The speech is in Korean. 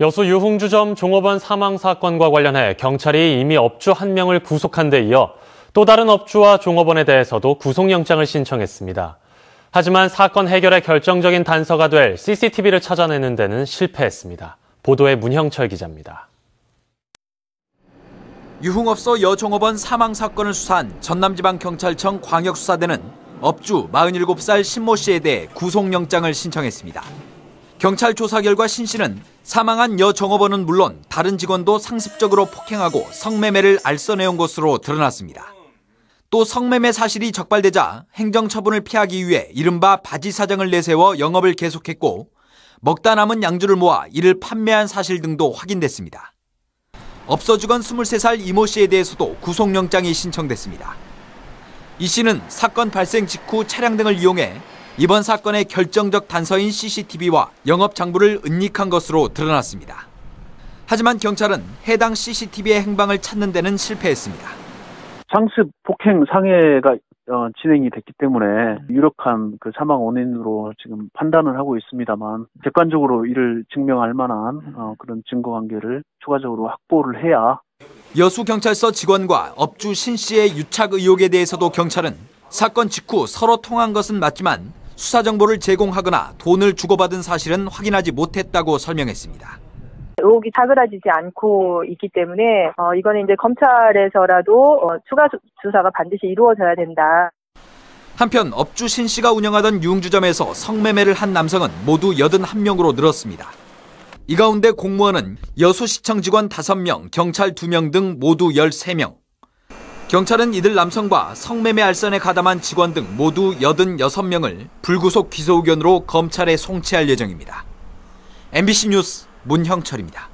여수 유흥주점 종업원 사망 사건과 관련해 경찰이 이미 업주 한 명을 구속한 데 이어 또 다른 업주와 종업원에 대해서도 구속영장을 신청했습니다. 하지만 사건 해결의 결정적인 단서가 될 CCTV를 찾아내는 데는 실패했습니다. 보도에 문형철 기자입니다. 유흥업소 여종업원 사망 사건을 수사한 전남지방경찰청 광역수사대는 업주 47살 신모 씨에 대해 구속영장을 신청했습니다. 경찰 조사 결과 신 씨는 사망한 여 정업원은 물론 다른 직원도 상습적으로 폭행하고 성매매를 알선해온 것으로 드러났습니다. 또 성매매 사실이 적발되자 행정처분을 피하기 위해 이른바 바지 사장을 내세워 영업을 계속했고 먹다 남은 양주를 모아 이를 판매한 사실 등도 확인됐습니다. 없어죽은 23살 이모 씨에 대해서도 구속영장이 신청됐습니다. 이 씨는 사건 발생 직후 차량 등을 이용해 이번 사건의 결정적 단서인 CCTV와 영업 장부를 은닉한 것으로 드러났습니다. 하지만 경찰은 해당 CCTV의 행방을 찾는 데는 실패했습니다. 상습 폭행 상해가 어, 진행이 됐기 때문에 유력한 그 사망 원인으로 지금 판단을 하고 있습니다만 객관적으로 이를 증명할 만한 어, 그런 증거 관계를 추가적으로 확보를 해야 여수경찰서 직원과 업주 신 씨의 유착 의혹에 대해서도 경찰은 사건 직후 서로 통한 것은 맞지만 수사 정보를 제공하거나 돈을 주고받은 사실은 확인하지 못했다고 설명했습니다. 의혹이 사그라지지 않고 있기 때문에 어, 이거는 이제 검찰에서라도 어, 추가 조사가 반드시 이루어져야 된다. 한편 업주 신 씨가 운영하던 유흥주점에서 성매매를 한 남성은 모두 81명으로 늘었습니다. 이 가운데 공무원은 여수시청 직원 5명, 경찰 2명 등 모두 13명, 경찰은 이들 남성과 성매매 알선에 가담한 직원 등 모두 86명을 불구속 기소 의견으로 검찰에 송치할 예정입니다. MBC 뉴스 문형철입니다.